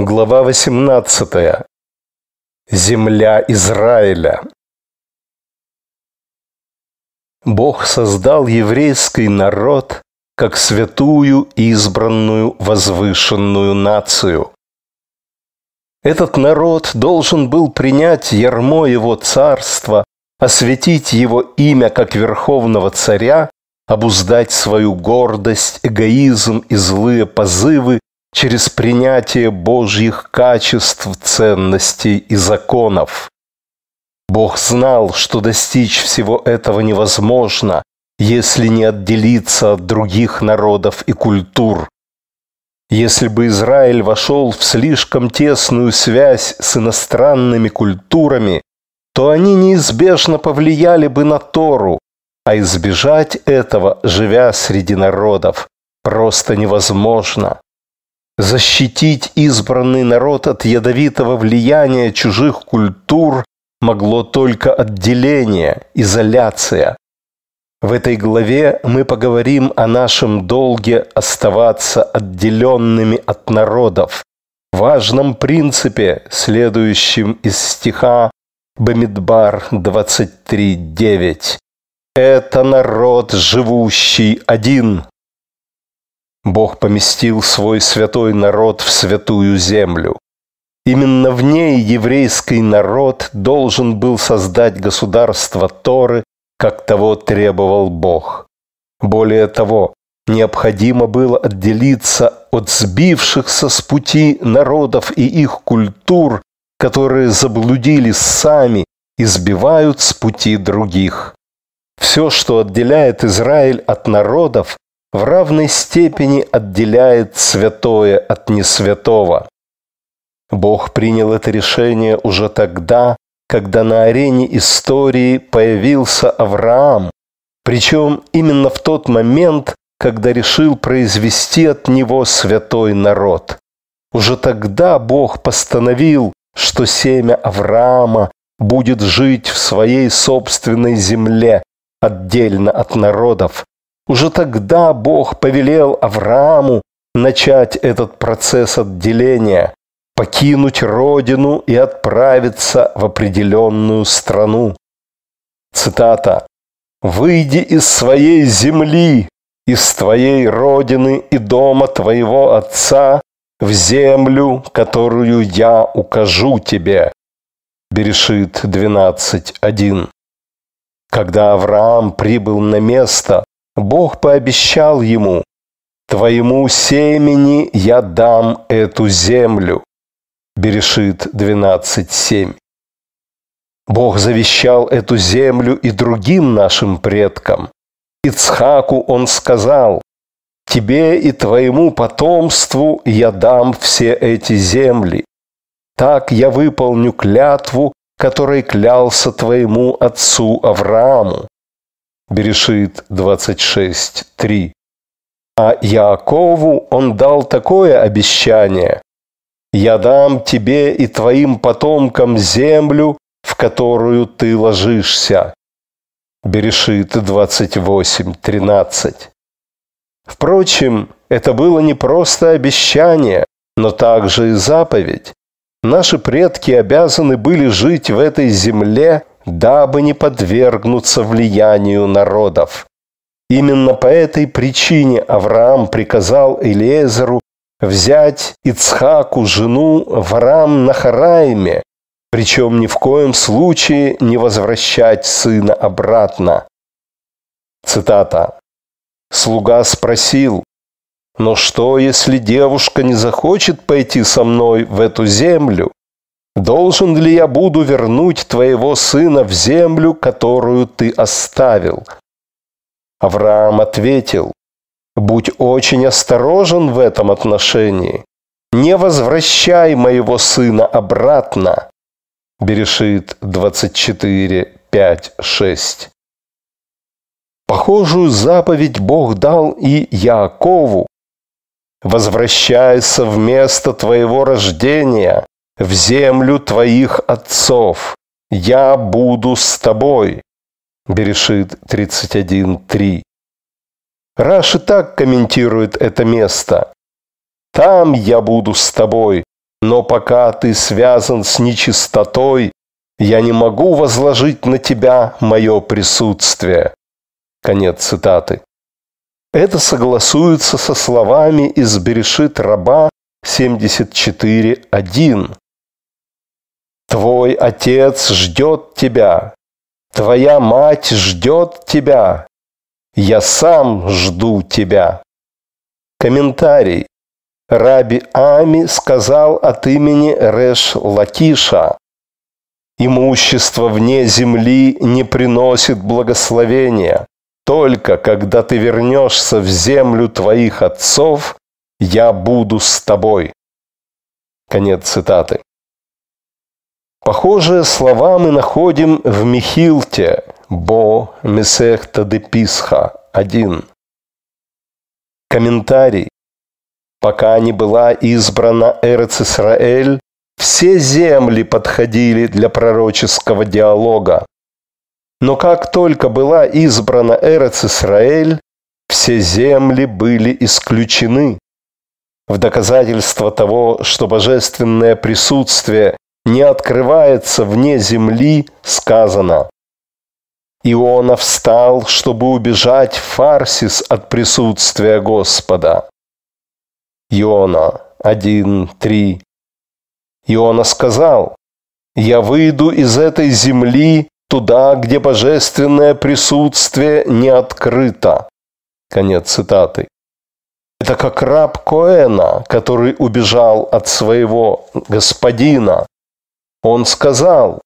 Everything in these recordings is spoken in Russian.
Глава 18. Земля Израиля. Бог создал еврейский народ как святую, избранную, возвышенную нацию. Этот народ должен был принять ярмо его царства, осветить его имя как верховного царя, обуздать свою гордость, эгоизм и злые позывы через принятие Божьих качеств, ценностей и законов. Бог знал, что достичь всего этого невозможно, если не отделиться от других народов и культур. Если бы Израиль вошел в слишком тесную связь с иностранными культурами, то они неизбежно повлияли бы на Тору, а избежать этого, живя среди народов, просто невозможно. Защитить избранный народ от ядовитого влияния чужих культур могло только отделение, изоляция. В этой главе мы поговорим о нашем долге оставаться отделенными от народов, важном принципе, следующем из стиха Бамидбар 23.9. «Это народ, живущий один, Бог поместил свой святой народ в святую землю. Именно в ней еврейский народ должен был создать государство Торы, как того требовал Бог. Более того, необходимо было отделиться от сбившихся с пути народов и их культур, которые заблудились сами и сбивают с пути других. Все, что отделяет Израиль от народов, в равной степени отделяет святое от несвятого. Бог принял это решение уже тогда, когда на арене истории появился Авраам, причем именно в тот момент, когда решил произвести от него святой народ. Уже тогда Бог постановил, что семя Авраама будет жить в своей собственной земле, отдельно от народов, уже тогда Бог повелел Аврааму начать этот процесс отделения, покинуть родину и отправиться в определенную страну. Цитата. «Выйди из своей земли, из твоей родины и дома твоего отца в землю, которую я укажу тебе». Берешит 12.1. Когда Авраам прибыл на место, Бог пообещал ему, «Твоему семени я дам эту землю». Берешит 12.7. Бог завещал эту землю и другим нашим предкам. Ицхаку он сказал, «Тебе и твоему потомству я дам все эти земли. Так я выполню клятву, которой клялся твоему отцу Аврааму. Берешит 26.3. А Иакову он дал такое обещание. «Я дам тебе и твоим потомкам землю, в которую ты ложишься». Берешит 28.13. Впрочем, это было не просто обещание, но также и заповедь. Наши предки обязаны были жить в этой земле дабы не подвергнуться влиянию народов. Именно по этой причине Авраам приказал Элиезеру взять Ицхаку жену в Арам на Харайме, причем ни в коем случае не возвращать сына обратно. Цитата. Слуга спросил, «Но что, если девушка не захочет пойти со мной в эту землю?» Должен ли я буду вернуть твоего сына в землю, которую ты оставил? Авраам ответил, будь очень осторожен в этом отношении. Не возвращай моего сына обратно. Берешит 24, 5, 6. Похожую заповедь Бог дал и Якову. «Возвращайся в место твоего рождения, в землю твоих отцов. Я буду с тобой. Берешит 31.3. Раши так комментирует это место. Там я буду с тобой, но пока ты связан с нечистотой, я не могу возложить на тебя мое присутствие. Конец цитаты. Это согласуется со словами из Берешит раба 74.1. Твой отец ждет тебя. Твоя мать ждет тебя. Я сам жду тебя. Комментарий. Раби Ами сказал от имени Реш Лакиша. Имущество вне земли не приносит благословения. Только когда ты вернешься в землю твоих отцов, я буду с тобой. Конец цитаты. Похожие слова мы находим в Михилте «Бо Месехта де Писха» 1. Комментарий. Пока не была избрана Эрец Исраэль, все земли подходили для пророческого диалога. Но как только была избрана Эрец Исраэль, все земли были исключены. В доказательство того, что божественное присутствие не открывается вне земли, сказано. Иона встал, чтобы убежать в Фарсис от присутствия Господа. Иона 1.3 Иона сказал, «Я выйду из этой земли туда, где божественное присутствие не открыто». Конец цитаты. Это как раб Коэна, который убежал от своего господина, он сказал,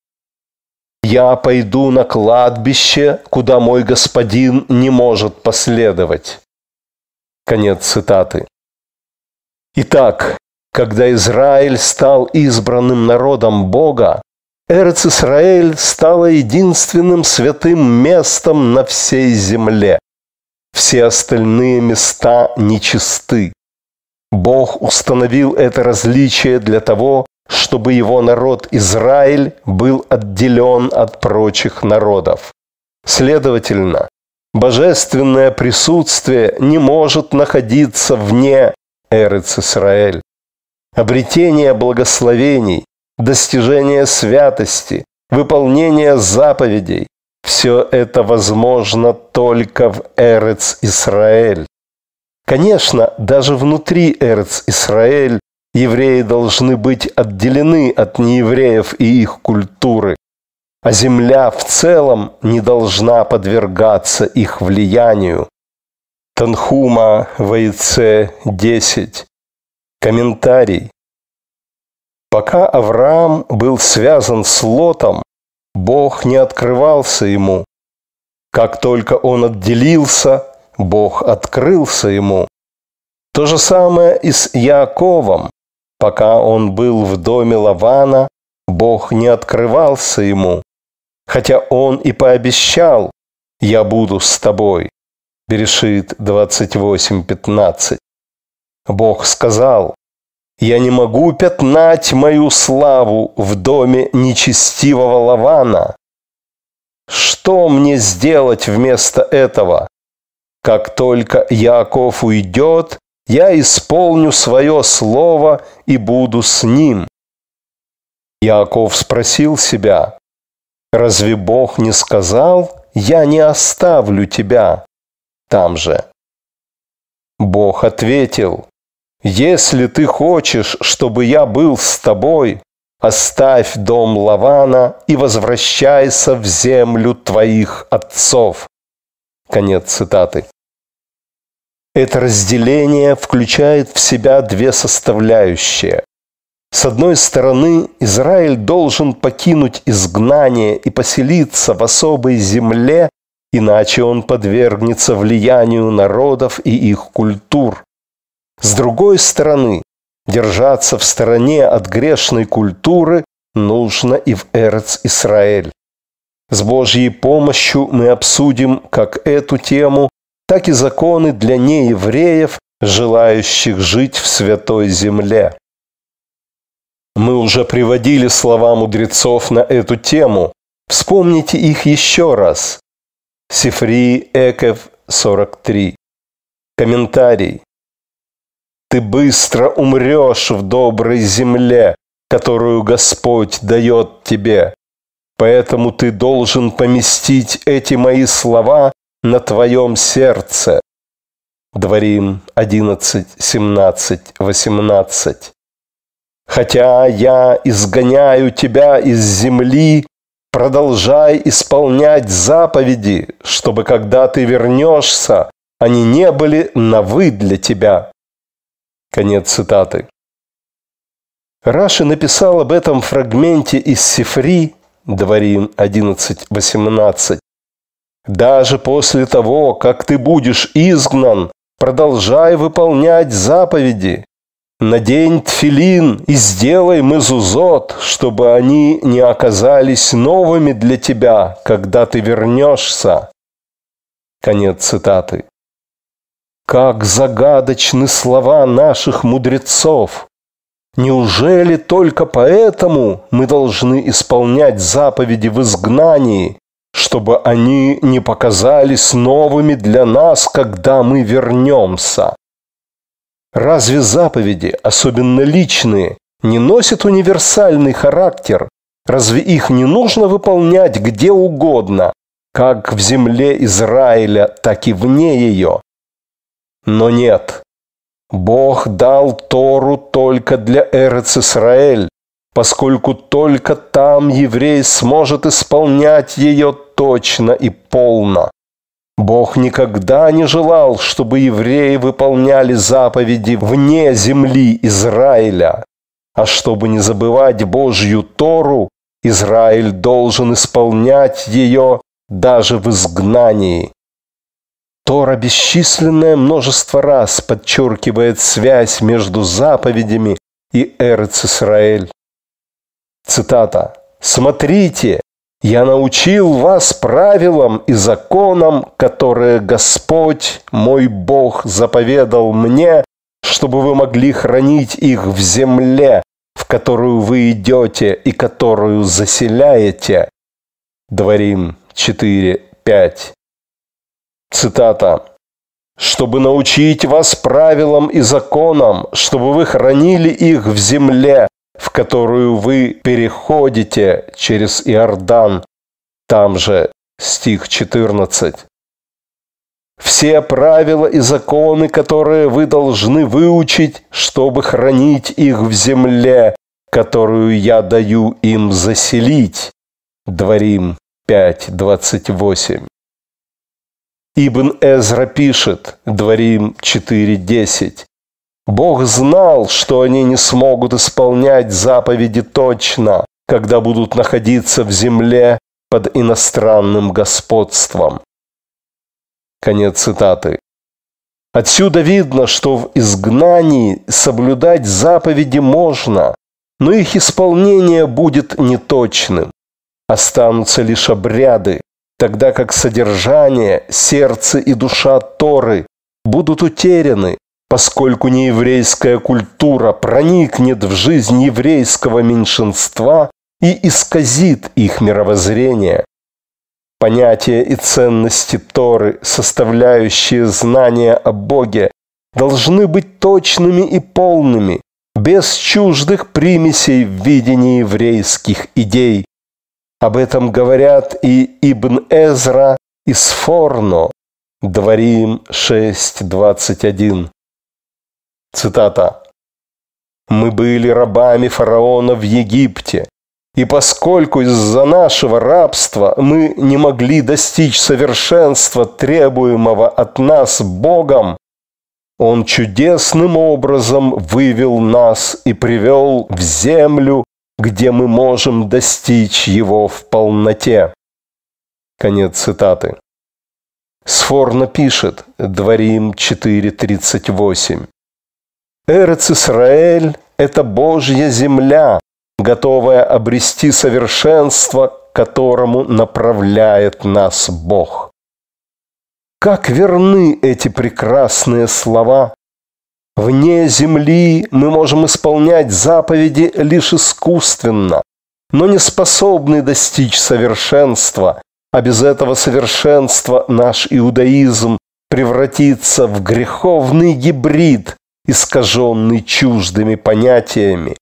«Я пойду на кладбище, куда мой господин не может последовать». Конец цитаты. Итак, когда Израиль стал избранным народом Бога, Эрец-Исраэль стала единственным святым местом на всей земле. Все остальные места нечисты. Бог установил это различие для того, чтобы его народ Израиль был отделен от прочих народов. Следовательно, божественное присутствие не может находиться вне Эрец Исраэль. Обретение благословений, достижение святости, выполнение заповедей – все это возможно только в Эрец Исраэль. Конечно, даже внутри Эрц Исраэль Евреи должны быть отделены от неевреев и их культуры, а земля в целом не должна подвергаться их влиянию. Танхума Вайце 10. Комментарий. Пока Авраам был связан с Лотом, Бог не открывался ему. Как только он отделился, Бог открылся ему. То же самое и с Яковом. Пока он был в доме Лавана, Бог не открывался ему, хотя он и пообещал «Я буду с тобой». Берешит 28.15. Бог сказал, «Я не могу пятнать мою славу в доме нечестивого Лавана». Что мне сделать вместо этого? Как только Яков уйдет, я исполню свое слово и буду с ним». Иаков спросил себя, «Разве Бог не сказал, я не оставлю тебя там же?» Бог ответил, «Если ты хочешь, чтобы я был с тобой, оставь дом Лавана и возвращайся в землю твоих отцов». Конец цитаты. Это разделение включает в себя две составляющие. С одной стороны, Израиль должен покинуть изгнание и поселиться в особой земле, иначе он подвергнется влиянию народов и их культур. С другой стороны, держаться в стороне от грешной культуры нужно и в Эрц Исраэль. С Божьей помощью мы обсудим как эту тему, так и законы для неевреев, желающих жить в святой земле. Мы уже приводили слова мудрецов на эту тему. Вспомните их еще раз. Сифри Экев 43. Комментарий. Ты быстро умрешь в доброй земле, которую Господь дает тебе. Поэтому ты должен поместить эти мои слова на твоем сердце. Дворим 11, 17, 18. Хотя я изгоняю тебя из земли, продолжай исполнять заповеди, чтобы когда ты вернешься, они не были навы для тебя. Конец цитаты. Раши написал об этом фрагменте из Сифри, Дворим 11.18, даже после того, как ты будешь изгнан, продолжай выполнять заповеди. Надень тфилин и сделай мезузот, чтобы они не оказались новыми для тебя, когда ты вернешься. Конец цитаты. Как загадочны слова наших мудрецов! Неужели только поэтому мы должны исполнять заповеди в изгнании, чтобы они не показались новыми для нас, когда мы вернемся. Разве заповеди, особенно личные, не носят универсальный характер? Разве их не нужно выполнять где угодно, как в земле Израиля, так и вне ее? Но нет. Бог дал Тору только для Эрец Исраэль, поскольку только там еврей сможет исполнять ее точно и полно. Бог никогда не желал, чтобы евреи выполняли заповеди вне земли Израиля. А чтобы не забывать Божью Тору, Израиль должен исполнять ее даже в изгнании. Тора бесчисленное множество раз подчеркивает связь между заповедями и Эрец Исраэль. Цитата. «Смотрите, я научил вас правилам и законам, которые Господь, мой Бог, заповедал мне, чтобы вы могли хранить их в земле, в которую вы идете и которую заселяете. Дворим 4.5. Цитата. «Чтобы научить вас правилам и законам, чтобы вы хранили их в земле, которую вы переходите через Иордан, там же стих 14. Все правила и законы, которые вы должны выучить, чтобы хранить их в земле, которую я даю им заселить. Дворим 5.28. Ибн Эзра пишет, Дворим 4.10. Бог знал, что они не смогут исполнять заповеди точно, когда будут находиться в земле под иностранным господством. Конец цитаты. Отсюда видно, что в изгнании соблюдать заповеди можно, но их исполнение будет неточным. Останутся лишь обряды, тогда как содержание, сердце и душа Торы будут утеряны, Поскольку нееврейская культура проникнет в жизнь еврейского меньшинства и исказит их мировоззрение. Понятия и ценности Торы, составляющие знания о Боге, должны быть точными и полными, без чуждых примесей в видении еврейских идей. Об этом говорят и Ибн Эзра из Форно, Дворим 6.21. Цитата. «Мы были рабами фараона в Египте, и поскольку из-за нашего рабства мы не могли достичь совершенства, требуемого от нас Богом, Он чудесным образом вывел нас и привел в землю, где мы можем достичь его в полноте. Конец цитаты. Сфорно пишет, Дворим 4.38. Эрец-Исраэль – это Божья земля, готовая обрести совершенство, которому направляет нас Бог. Как верны эти прекрасные слова! Вне земли мы можем исполнять заповеди лишь искусственно, но не способны достичь совершенства, а без этого совершенства наш иудаизм превратится в греховный гибрид, искаженный чуждыми понятиями.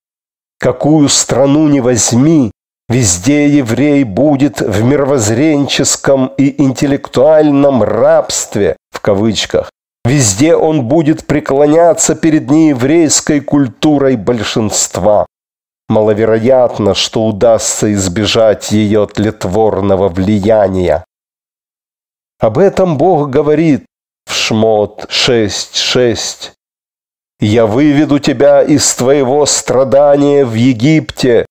Какую страну не возьми, везде еврей будет в мировоззренческом и интеллектуальном рабстве, в кавычках. Везде он будет преклоняться перед нееврейской культурой большинства. Маловероятно, что удастся избежать ее тлетворного влияния. Об этом Бог говорит в Шмот 6.6. Я выведу тебя из твоего страдания в Египте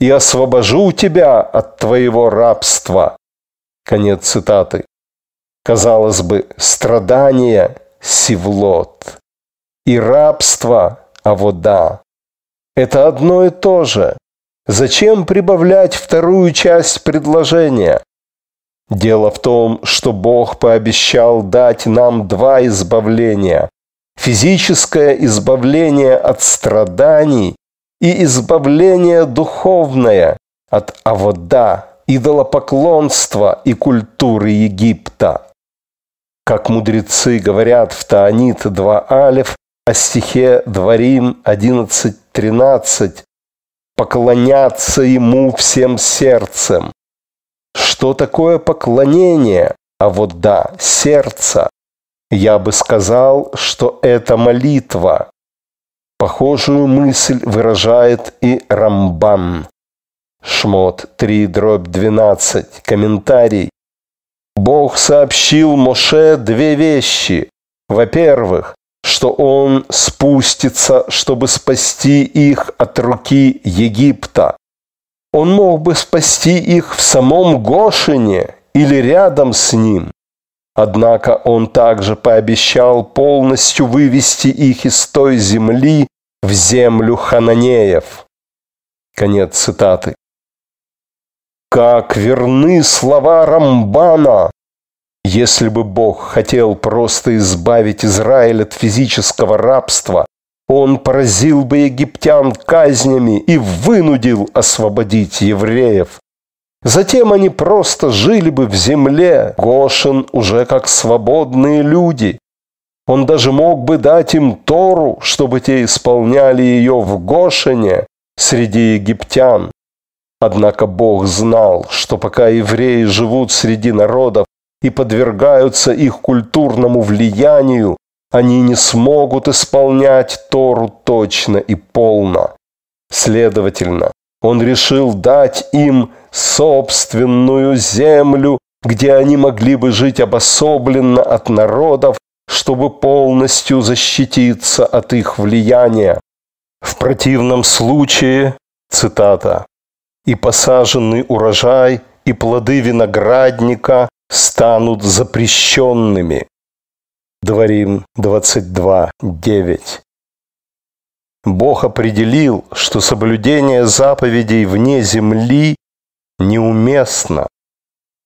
и освобожу тебя от твоего рабства. Конец цитаты. Казалось бы, страдания, сивлот, и рабство – авода. Это одно и то же. Зачем прибавлять вторую часть предложения? Дело в том, что Бог пообещал дать нам два избавления физическое избавление от страданий и избавление духовное от авода, идолопоклонства и культуры Египта. Как мудрецы говорят в Таанит 2 Алиф о а стихе Дворим 11.13 «Поклоняться ему всем сердцем». Что такое поклонение? А вот да, сердце. Я бы сказал, что это молитва. Похожую мысль выражает и Рамбан. Шмот 3 дробь 12. Комментарий. Бог сообщил Моше две вещи. Во-первых, что он спустится, чтобы спасти их от руки Египта. Он мог бы спасти их в самом Гошине или рядом с ним. Однако он также пообещал полностью вывести их из той земли в землю хананеев. Конец цитаты. Как верны слова Рамбана! Если бы Бог хотел просто избавить Израиль от физического рабства, он поразил бы египтян казнями и вынудил освободить евреев. Затем они просто жили бы в земле, Гошин уже как свободные люди. Он даже мог бы дать им Тору, чтобы те исполняли ее в Гошине среди египтян. Однако Бог знал, что пока евреи живут среди народов и подвергаются их культурному влиянию, они не смогут исполнять Тору точно и полно. Следовательно, он решил дать им собственную землю, где они могли бы жить обособленно от народов, чтобы полностью защититься от их влияния. В противном случае, цитата, «и посаженный урожай, и плоды виноградника станут запрещенными». Дворим 22.9. Бог определил, что соблюдение заповедей вне земли неуместно.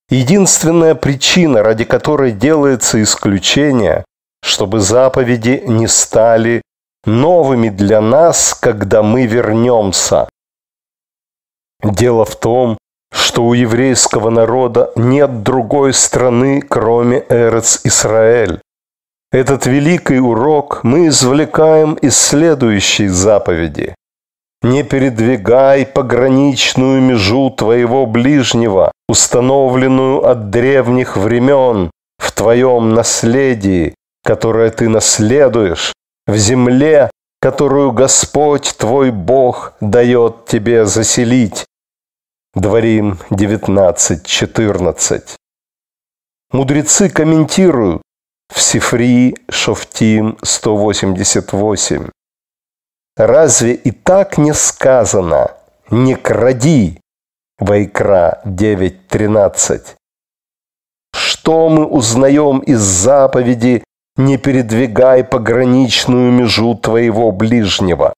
Единственная причина, ради которой делается исключение, чтобы заповеди не стали новыми для нас, когда мы вернемся. Дело в том, что у еврейского народа нет другой страны, кроме Эрец Исраэль. Этот великий урок мы извлекаем из следующей заповеди. Не передвигай пограничную межу твоего ближнего, установленную от древних времен в твоем наследии, которое ты наследуешь, в земле, которую Господь твой Бог дает тебе заселить. Дворим 19.14. Мудрецы комментируют в Сифри Шофтим 188. Разве и так не сказано «Не кради» Вайкра 9.13? Что мы узнаем из заповеди «Не передвигай пограничную межу твоего ближнего»?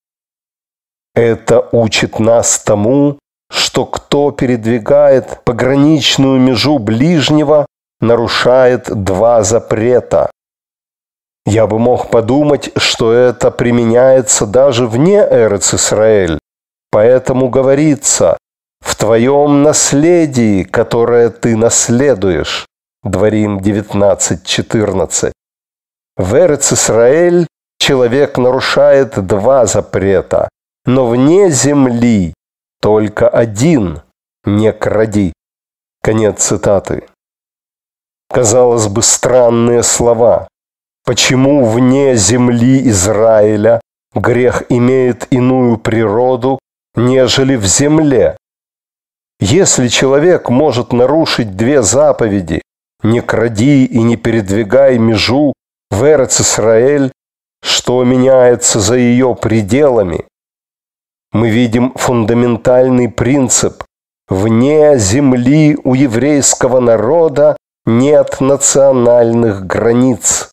Это учит нас тому, что кто передвигает пограничную межу ближнего, нарушает два запрета. Я бы мог подумать, что это применяется даже вне Эрец Исраэль. Поэтому говорится, в твоем наследии, которое ты наследуешь. Дворим 19.14. В Эрец Исраэль человек нарушает два запрета, но вне земли только один – не кради. Конец цитаты. Казалось бы, странные слова. Почему вне земли Израиля грех имеет иную природу, нежели в земле? Если человек может нарушить две заповеди «не кради и не передвигай межу» в Эрец-Исраэль, что меняется за ее пределами? Мы видим фундаментальный принцип «вне земли у еврейского народа нет национальных границ»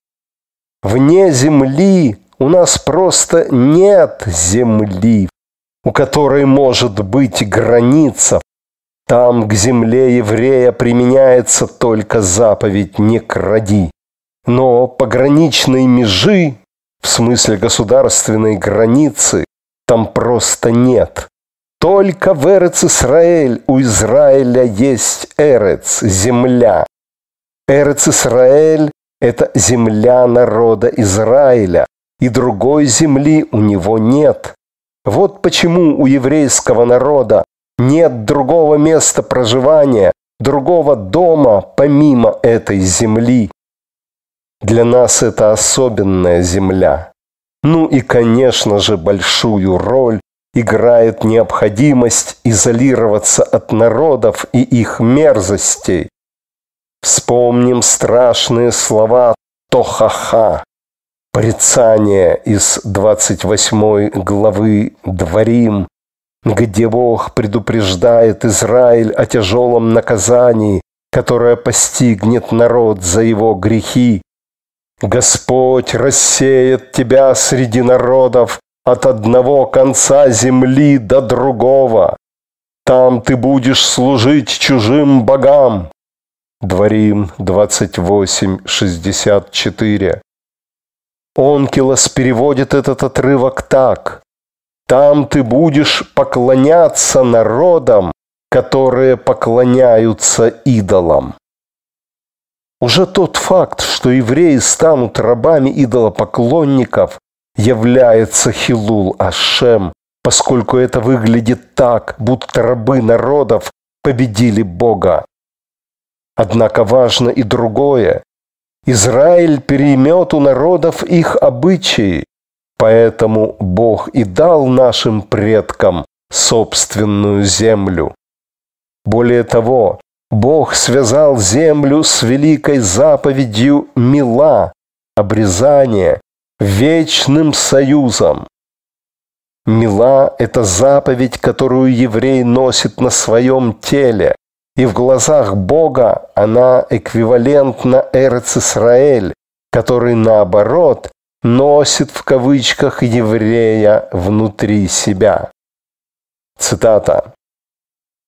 вне земли у нас просто нет земли, у которой может быть граница. Там к земле еврея применяется только заповедь «не кради». Но пограничные межи, в смысле государственной границы, там просто нет. Только в Эрец Исраэль у Израиля есть Эрец, земля. Эрец Исраэль это земля народа Израиля, и другой земли у него нет. Вот почему у еврейского народа нет другого места проживания, другого дома помимо этой земли. Для нас это особенная земля. Ну и, конечно же, большую роль играет необходимость изолироваться от народов и их мерзостей. Вспомним страшные слова Тохаха, прицание из 28 главы Дворим, где Бог предупреждает Израиль о тяжелом наказании, которое постигнет народ за его грехи. Господь рассеет тебя среди народов от одного конца земли до другого. Там ты будешь служить чужим богам, Дворим 28.64. Онкилос переводит этот отрывок так. «Там ты будешь поклоняться народам, которые поклоняются идолам». Уже тот факт, что евреи станут рабами идолопоклонников, является Хилул Ашем, поскольку это выглядит так, будто рабы народов победили Бога. Однако важно и другое. Израиль переймет у народов их обычаи, поэтому Бог и дал нашим предкам собственную землю. Более того, Бог связал землю с великой заповедью мила, обрезание вечным союзом. Мила – это заповедь, которую еврей носит на своем теле. И в глазах Бога она эквивалентна Эрец который, наоборот, носит в кавычках еврея внутри себя. Цитата.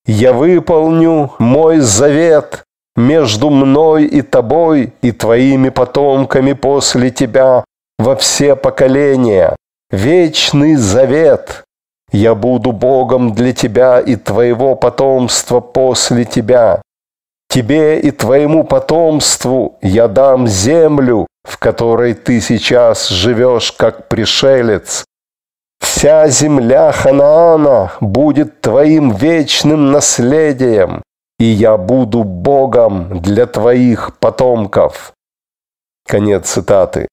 «Я выполню мой завет между мной и тобой и твоими потомками после тебя во все поколения, вечный завет, я буду Богом для тебя и твоего потомства после тебя. Тебе и твоему потомству я дам землю, в которой ты сейчас живешь как пришелец. Вся земля Ханаана будет твоим вечным наследием, и я буду Богом для твоих потомков». Конец цитаты.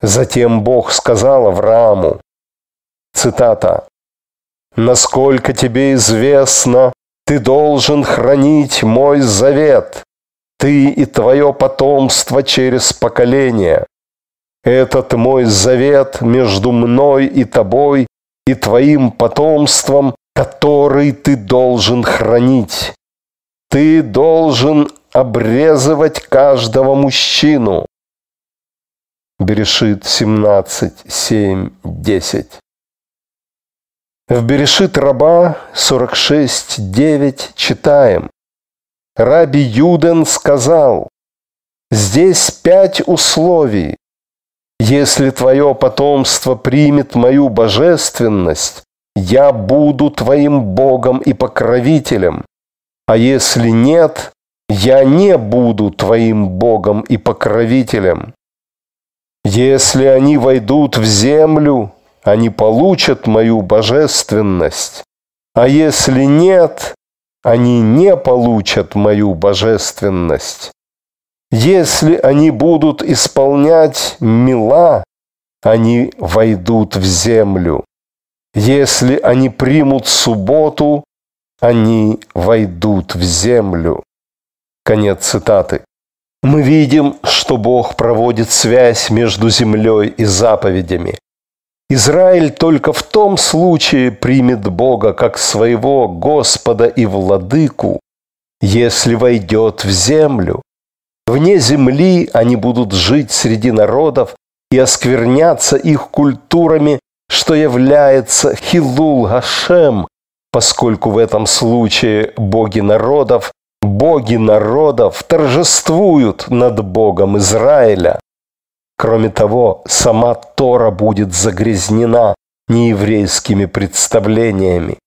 Затем Бог сказал Аврааму, Цитата. «Насколько тебе известно, ты должен хранить мой завет, ты и твое потомство через поколение. Этот мой завет между мной и тобой и твоим потомством, который ты должен хранить. Ты должен обрезывать каждого мужчину. Берешит 17, 7, 10. В Берешит Раба 46.9 читаем. Раби Юден сказал, «Здесь пять условий. Если твое потомство примет мою божественность, я буду твоим Богом и покровителем. А если нет, я не буду твоим Богом и покровителем. Если они войдут в землю, они получат мою божественность. А если нет, они не получат мою божественность. Если они будут исполнять мила, они войдут в землю. Если они примут субботу, они войдут в землю. Конец цитаты. Мы видим, что Бог проводит связь между землей и заповедями. Израиль только в том случае примет Бога как своего Господа и Владыку, если войдет в землю. Вне земли они будут жить среди народов и оскверняться их культурами, что является Хилул Гашем, поскольку в этом случае боги народов, боги народов торжествуют над Богом Израиля. Кроме того, сама Тора будет загрязнена нееврейскими представлениями.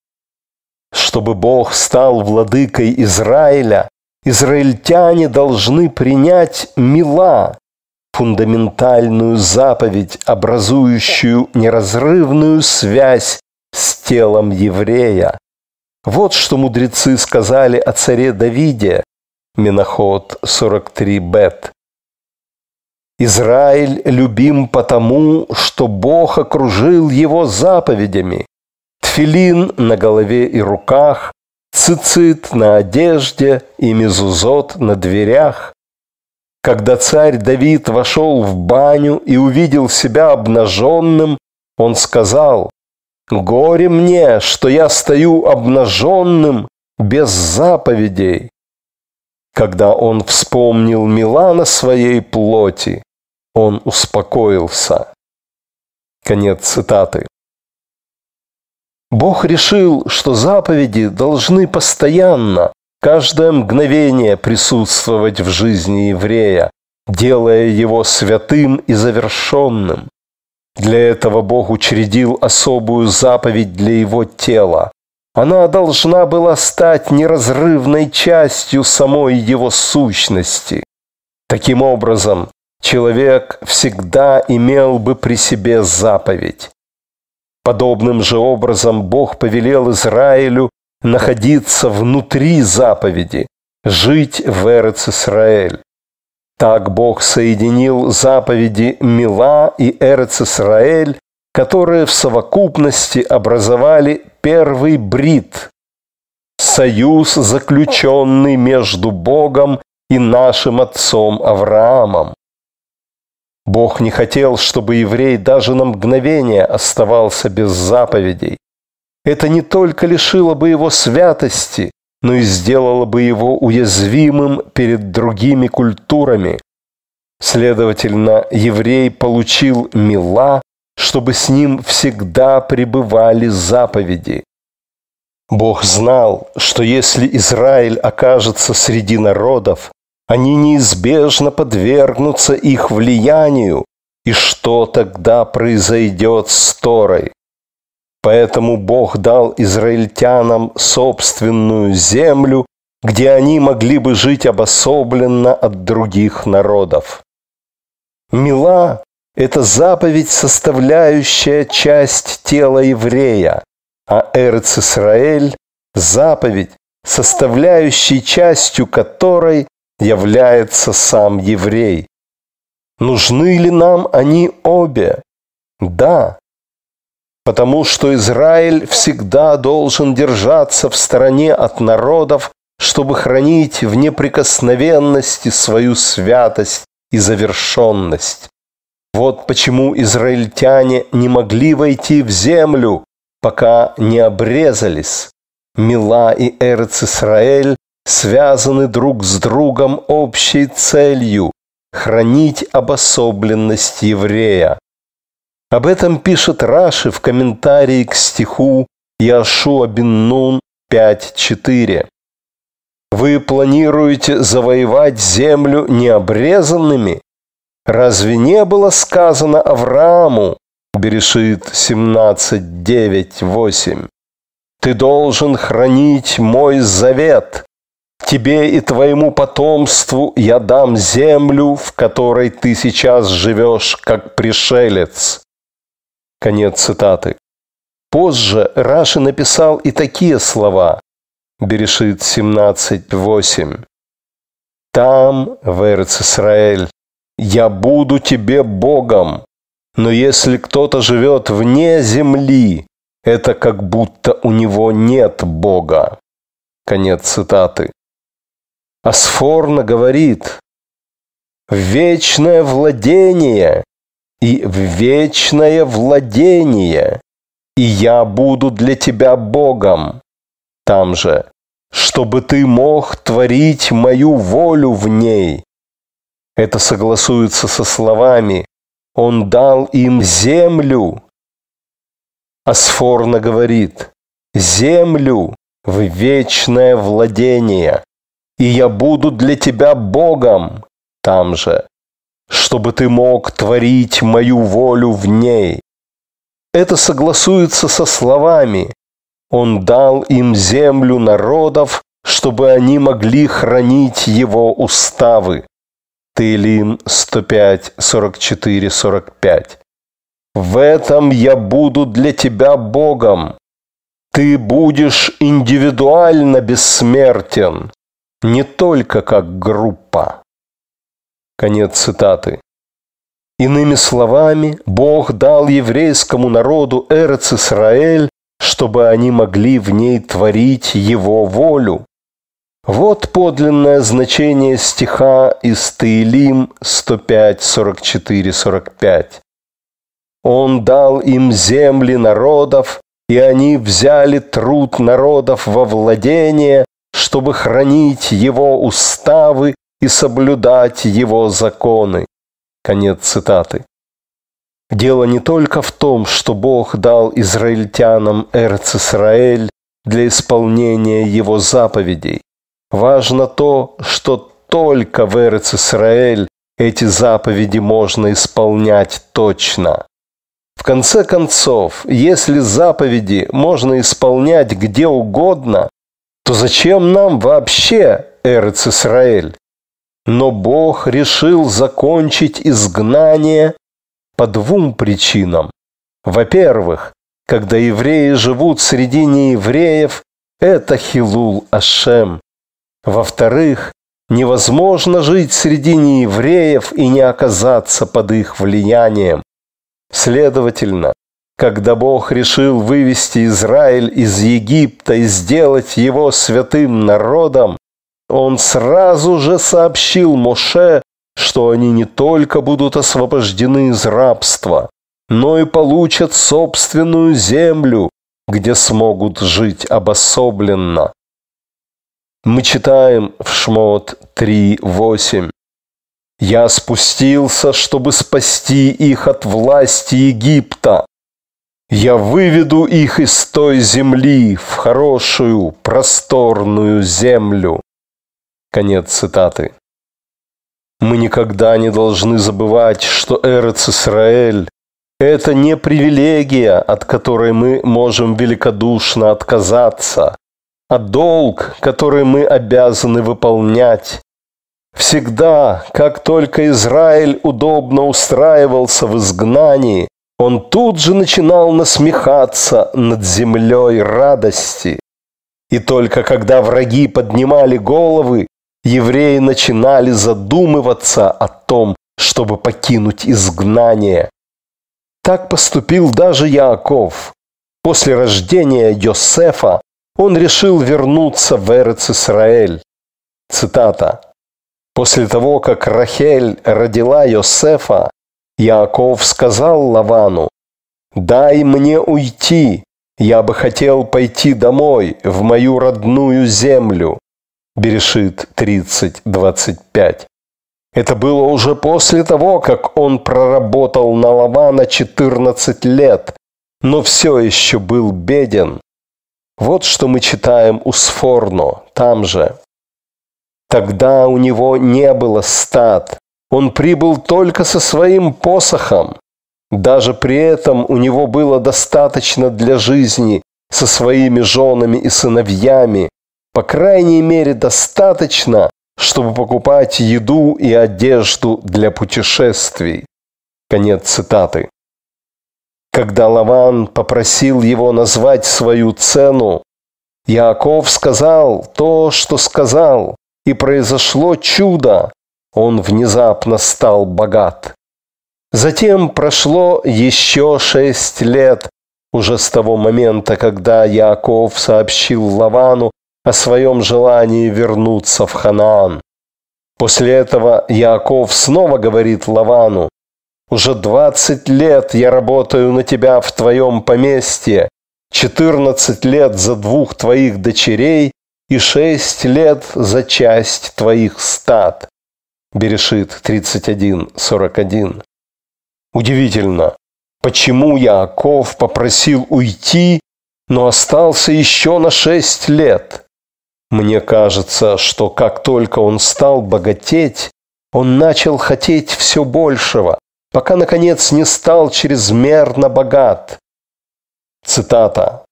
Чтобы Бог стал владыкой Израиля, израильтяне должны принять мила, фундаментальную заповедь, образующую неразрывную связь с телом еврея. Вот что мудрецы сказали о царе Давиде, Миноход 43 Бет. Израиль любим потому, что Бог окружил его заповедями. Тфилин на голове и руках, цицит на одежде и мезузот на дверях. Когда царь Давид вошел в баню и увидел себя обнаженным, он сказал, «Горе мне, что я стою обнаженным без заповедей». Когда он вспомнил Милана своей плоти, он успокоился. Конец цитаты. Бог решил, что заповеди должны постоянно, каждое мгновение присутствовать в жизни еврея, делая его святым и завершенным. Для этого Бог учредил особую заповедь для его тела. Она должна была стать неразрывной частью самой его сущности. Таким образом, человек всегда имел бы при себе заповедь. Подобным же образом Бог повелел Израилю находиться внутри заповеди, жить в Эрец-Исраэль. Так Бог соединил заповеди Мила и Эрец-Исраэль, которые в совокупности образовали первый брит – союз, заключенный между Богом и нашим отцом Авраамом. Бог не хотел, чтобы еврей даже на мгновение оставался без заповедей. Это не только лишило бы его святости, но и сделало бы его уязвимым перед другими культурами. Следовательно, еврей получил мила, чтобы с ним всегда пребывали заповеди. Бог знал, что если Израиль окажется среди народов, они неизбежно подвергнутся их влиянию, и что тогда произойдет с Торой? Поэтому Бог дал израильтянам собственную землю, где они могли бы жить обособленно от других народов. Мила – это заповедь, составляющая часть тела еврея, а Эрц заповедь, составляющей частью которой является сам еврей. Нужны ли нам они обе? Да, потому что Израиль всегда должен держаться в стороне от народов, чтобы хранить в неприкосновенности свою святость и завершенность. Вот почему израильтяне не могли войти в землю, пока не обрезались. Мила и Эрц Исраэль связаны друг с другом общей целью – хранить обособленность еврея. Об этом пишет Раши в комментарии к стиху Яшуа бен Нун 5.4. Вы планируете завоевать землю необрезанными? Разве не было сказано Аврааму, Берешит 17.9.8, «Ты должен хранить мой завет, Тебе и твоему потомству я дам землю, в которой ты сейчас живешь, как пришелец». Конец цитаты. Позже Раши написал и такие слова. Берешит 17.8. «Там, в Эрцисраэль, я буду тебе Богом, но если кто-то живет вне земли, это как будто у него нет Бога». Конец цитаты. Асфорна говорит «в вечное владение и в вечное владение, и я буду для тебя Богом». Там же «чтобы ты мог творить мою волю в ней». Это согласуется со словами «Он дал им землю». Асфорна говорит «землю в вечное владение» и я буду для тебя Богом там же, чтобы ты мог творить мою волю в ней. Это согласуется со словами «Он дал им землю народов, чтобы они могли хранить его уставы». Таилим 105, 44, 45. «В этом я буду для тебя Богом. Ты будешь индивидуально бессмертен, не только как группа. Конец цитаты. Иными словами, Бог дал еврейскому народу Эрец Исраэль, чтобы они могли в ней творить его волю. Вот подлинное значение стиха из Таилим 105, 44, 45. «Он дал им земли народов, и они взяли труд народов во владение, чтобы хранить его уставы и соблюдать его законы. Конец цитаты. Дело не только в том, что Бог дал израильтянам Эрцисраэль для исполнения его заповедей. Важно то, что только в Эрцисраэль эти заповеди можно исполнять точно. В конце концов, если заповеди можно исполнять где угодно, то зачем нам вообще Эрец Исраэль? Но Бог решил закончить изгнание по двум причинам. Во-первых, когда евреи живут среди неевреев, это Хилул Ашем. Во-вторых, невозможно жить среди неевреев и не оказаться под их влиянием. Следовательно, когда Бог решил вывести Израиль из Египта и сделать его святым народом, он сразу же сообщил Моше, что они не только будут освобождены из рабства, но и получат собственную землю, где смогут жить обособленно. Мы читаем в Шмот 3.8. «Я спустился, чтобы спасти их от власти Египта, я выведу их из той земли в хорошую, просторную землю. Конец цитаты. Мы никогда не должны забывать, что Эрец Исраэль – это не привилегия, от которой мы можем великодушно отказаться, а долг, который мы обязаны выполнять. Всегда, как только Израиль удобно устраивался в изгнании, он тут же начинал насмехаться над землей радости. И только когда враги поднимали головы, евреи начинали задумываться о том, чтобы покинуть изгнание. Так поступил даже Яаков. После рождения Йосефа он решил вернуться в Эрец-Исраэль. Цитата. «После того, как Рахель родила Йосефа, Иаков сказал Лавану, «Дай мне уйти, я бы хотел пойти домой, в мою родную землю». Берешит 30.25. Это было уже после того, как он проработал на Лавана 14 лет, но все еще был беден. Вот что мы читаем у Сфорно, там же. Тогда у него не было стад, он прибыл только со своим посохом. Даже при этом у него было достаточно для жизни со своими женами и сыновьями. По крайней мере, достаточно, чтобы покупать еду и одежду для путешествий. Конец цитаты. Когда Лаван попросил его назвать свою цену, Яков сказал то, что сказал, и произошло чудо он внезапно стал богат. Затем прошло еще шесть лет, уже с того момента, когда Яков сообщил Лавану о своем желании вернуться в Ханаан. После этого Яков снова говорит Лавану, «Уже двадцать лет я работаю на тебя в твоем поместье, четырнадцать лет за двух твоих дочерей и шесть лет за часть твоих стад. Берешит 31.41. Удивительно, почему Яаков попросил уйти, но остался еще на шесть лет. Мне кажется, что как только он стал богатеть, он начал хотеть все большего, пока, наконец, не стал чрезмерно богат. Цитата.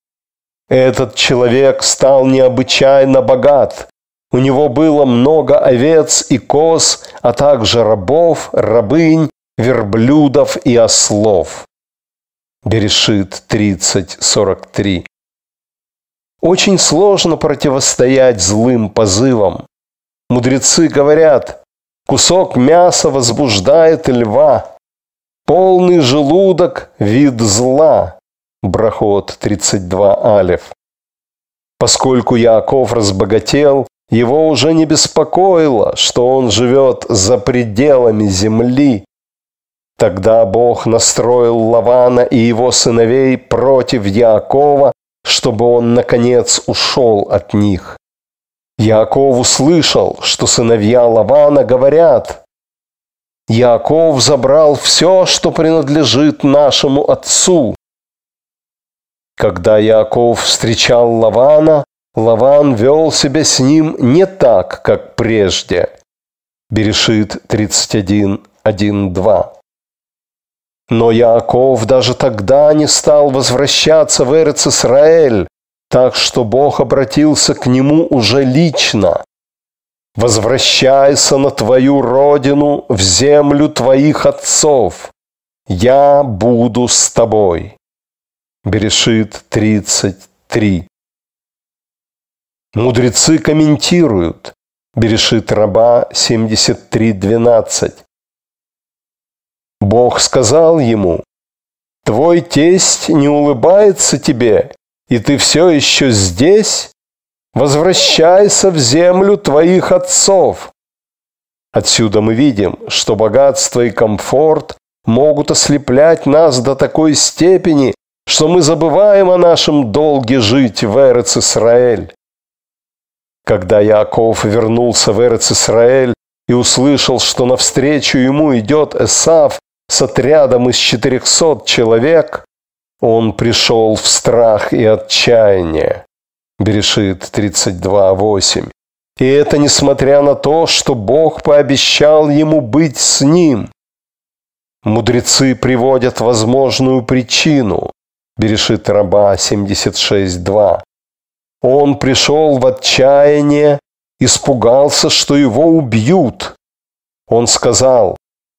«Этот человек стал необычайно богат, у него было много овец и коз, а также рабов, рабынь, верблюдов и ослов. Берешит 30.43 Очень сложно противостоять злым позывам. Мудрецы говорят, кусок мяса возбуждает льва, полный желудок – вид зла. Брахот 32 алев. Поскольку Яков разбогател, его уже не беспокоило, что он живет за пределами земли. Тогда Бог настроил Лавана и его сыновей против Яакова, чтобы он, наконец, ушел от них. Яаков услышал, что сыновья Лавана говорят, «Яаков забрал все, что принадлежит нашему отцу». Когда Яаков встречал Лавана, Лаван вел себя с ним не так, как прежде. Берешит 31.1.2. Но Яков даже тогда не стал возвращаться в эрец так что Бог обратился к нему уже лично. «Возвращайся на твою родину, в землю твоих отцов. Я буду с тобой». Берешит 33. Мудрецы комментируют. Берешит раба 73.12. Бог сказал ему, «Твой тесть не улыбается тебе, и ты все еще здесь? Возвращайся в землю твоих отцов». Отсюда мы видим, что богатство и комфорт могут ослеплять нас до такой степени, что мы забываем о нашем долге жить в Эрец-Исраэль. Когда Яков вернулся в Эрец-Исраэль и услышал, что навстречу ему идет Эсав с отрядом из четырехсот человек, он пришел в страх и отчаяние. Берешит 32.8. И это несмотря на то, что Бог пообещал ему быть с ним. Мудрецы приводят возможную причину. Берешит раба 76.2. Он пришел в отчаяние, испугался, что его убьют. Он сказал,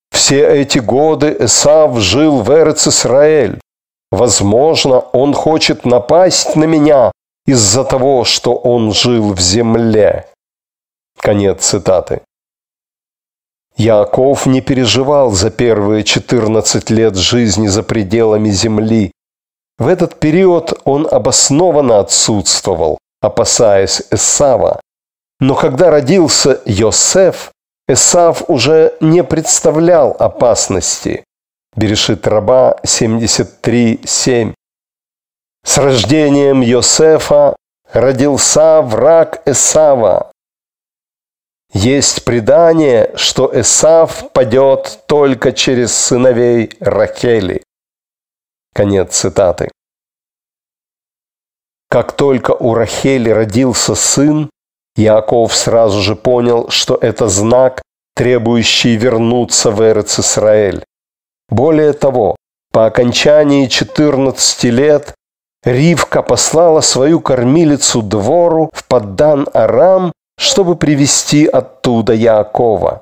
все эти годы Эсав жил в Эрцисраэль. Возможно, он хочет напасть на меня из-за того, что он жил в земле. Конец цитаты. Яков не переживал за первые 14 лет жизни за пределами земли. В этот период он обоснованно отсутствовал, опасаясь Эсава. Но когда родился Йосеф, Эсав уже не представлял опасности. Берешит раба 73.7. С рождением Йосефа родился враг Эсава. Есть предание, что Эсав падет только через сыновей Рахели. Конец цитаты. Как только у Рахели родился сын, Иаков сразу же понял, что это знак, требующий вернуться в Эрец-Исраэль. Более того, по окончании 14 лет Ривка послала свою кормилицу двору в Поддан-Арам, чтобы привести оттуда Яакова.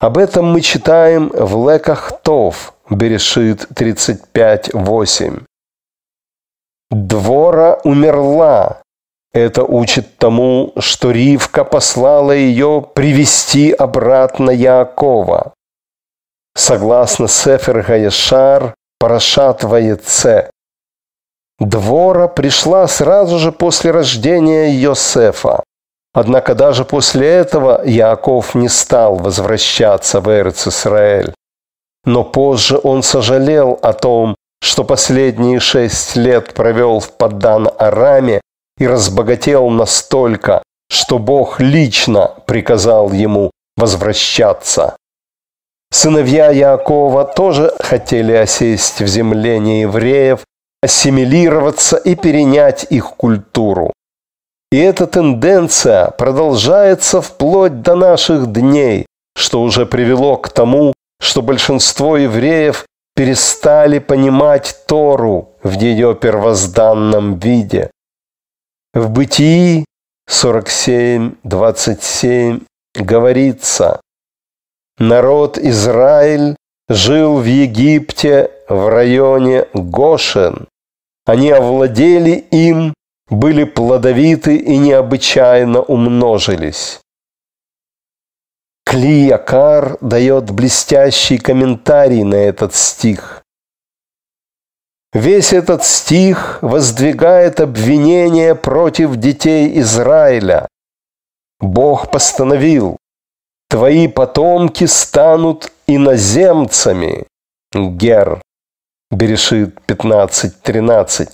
Об этом мы читаем в Леках Тов, Берешит 35.8. Двора умерла. Это учит тому, что Ривка послала ее привести обратно Якова. Согласно Сефер Гаяшар, Парашат Ваеце. Двора пришла сразу же после рождения Йосефа. Однако даже после этого Яков не стал возвращаться в Эрец-Исраэль но позже он сожалел о том, что последние шесть лет провел в Паддан-Араме и разбогател настолько, что Бог лично приказал ему возвращаться. Сыновья Якова тоже хотели осесть в земле неевреев, ассимилироваться и перенять их культуру. И эта тенденция продолжается вплоть до наших дней, что уже привело к тому, что большинство евреев перестали понимать Тору в ее первозданном виде. В Бытии 47.27 говорится, «Народ Израиль жил в Египте в районе Гошен. Они овладели им, были плодовиты и необычайно умножились. Клиякар дает блестящий комментарий на этот стих. Весь этот стих воздвигает обвинение против детей Израиля. Бог постановил, твои потомки станут иноземцами. Гер. Берешит 15.13.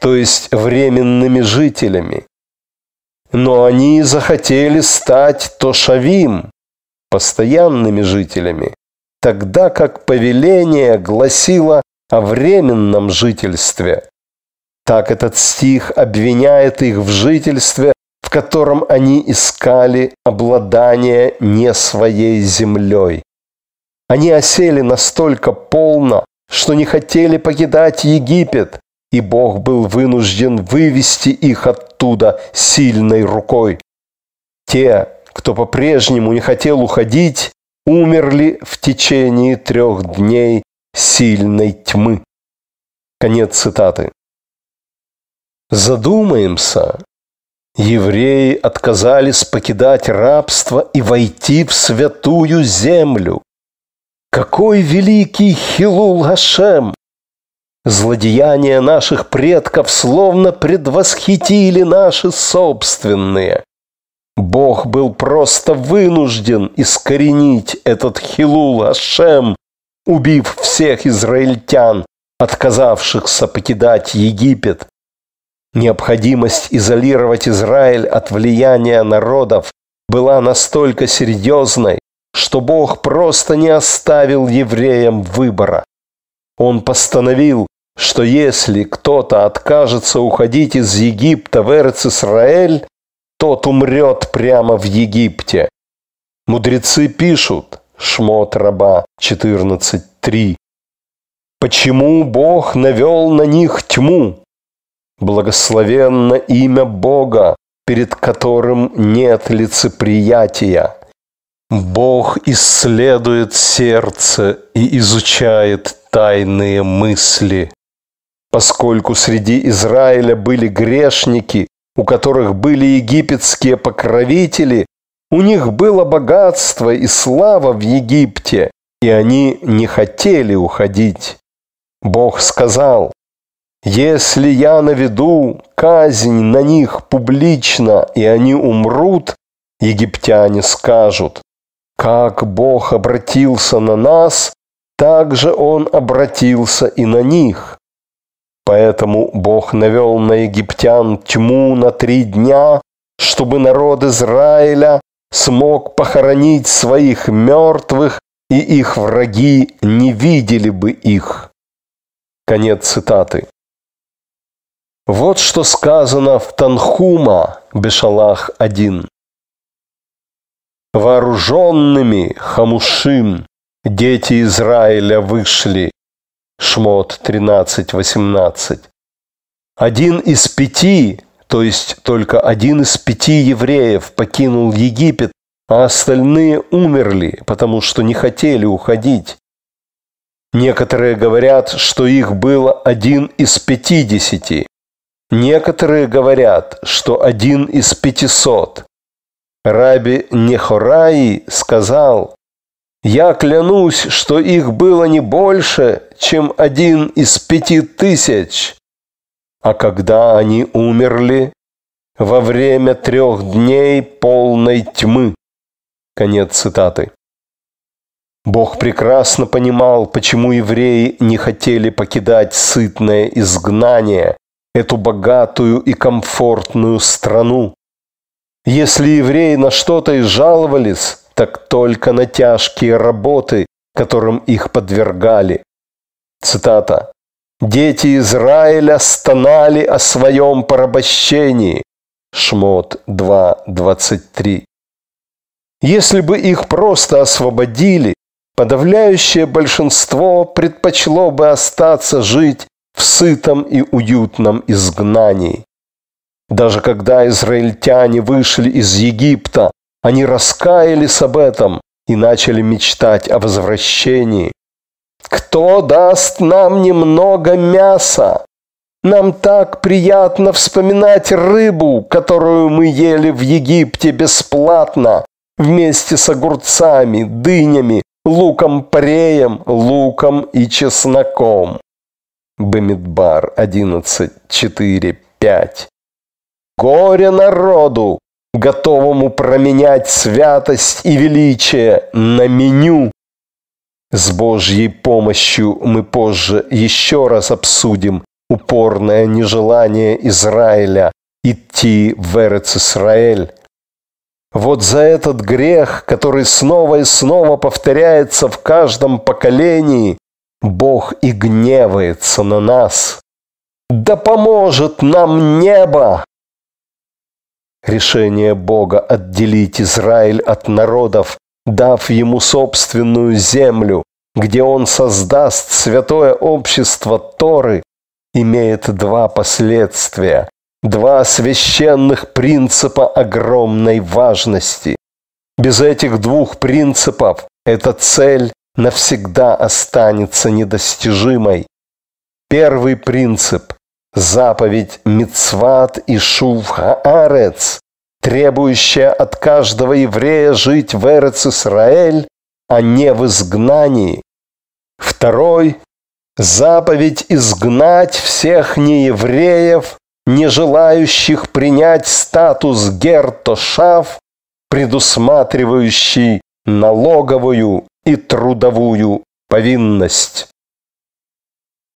То есть временными жителями. Но они захотели стать Тошавим, постоянными жителями, тогда как повеление гласило о временном жительстве. Так этот стих обвиняет их в жительстве, в котором они искали обладание не своей землей. Они осели настолько полно, что не хотели покидать Египет, и Бог был вынужден вывести их оттуда сильной рукой. Те, кто по-прежнему не хотел уходить, умерли в течение трех дней сильной тьмы. Конец цитаты. Задумаемся, евреи отказались покидать рабство и войти в святую землю. Какой великий Хилул Хашем! Злодеяния наших предков словно предвосхитили наши собственные. Бог был просто вынужден искоренить этот Хилул Ашем, убив всех израильтян, отказавшихся покидать Египет. Необходимость изолировать Израиль от влияния народов была настолько серьезной, что Бог просто не оставил евреям выбора. Он постановил, что если кто-то откажется уходить из Египта в Эрцисраэль, тот умрет прямо в Египте. Мудрецы пишут, Шмот раба 14.3. Почему Бог навел на них тьму? Благословенно имя Бога, перед которым нет лицеприятия. Бог исследует сердце и изучает тайные мысли. Поскольку среди Израиля были грешники, у которых были египетские покровители, у них было богатство и слава в Египте, и они не хотели уходить. Бог сказал, «Если я наведу казнь на них публично, и они умрут, египтяне скажут, как Бог обратился на нас, так же Он обратился и на них. Поэтому Бог навел на египтян тьму на три дня, чтобы народ Израиля смог похоронить своих мертвых, и их враги не видели бы их. Конец цитаты. Вот что сказано в Танхума, Бешалах 1. Вооруженными, Хамушим, дети Израиля вышли, Шмот 13.18. Один из пяти, то есть только один из пяти евреев покинул Египет, а остальные умерли, потому что не хотели уходить. Некоторые говорят, что их было один из пятидесяти. Некоторые говорят, что один из пятисот. Раби Нехораи сказал, я клянусь, что их было не больше, чем один из пяти тысяч. А когда они умерли? Во время трех дней полной тьмы. Конец цитаты. Бог прекрасно понимал, почему евреи не хотели покидать сытное изгнание, эту богатую и комфортную страну. Если евреи на что-то и жаловались, так только на тяжкие работы, которым их подвергали. Цитата. «Дети Израиля стонали о своем порабощении». Шмот 2.23. Если бы их просто освободили, подавляющее большинство предпочло бы остаться жить в сытом и уютном изгнании. Даже когда израильтяне вышли из Египта, они раскаялись об этом и начали мечтать о возвращении. «Кто даст нам немного мяса? Нам так приятно вспоминать рыбу, которую мы ели в Египте бесплатно, вместе с огурцами, дынями, луком-пореем, луком и чесноком». Бамидбар 11.4.5 «Горе народу, готовому променять святость и величие на меню. С Божьей помощью мы позже еще раз обсудим упорное нежелание Израиля идти в Эрец-Исраэль. Вот за этот грех, который снова и снова повторяется в каждом поколении, Бог и гневается на нас. Да поможет нам небо! Решение Бога отделить Израиль от народов, дав ему собственную землю, где он создаст святое общество Торы, имеет два последствия, два священных принципа огромной важности. Без этих двух принципов эта цель навсегда останется недостижимой. Первый принцип заповедь Мицват и Шув требующая от каждого еврея жить в Эрец Исраэль, а не в изгнании. Второй – заповедь изгнать всех неевреев, не желающих принять статус Гертошав, предусматривающий налоговую и трудовую повинность.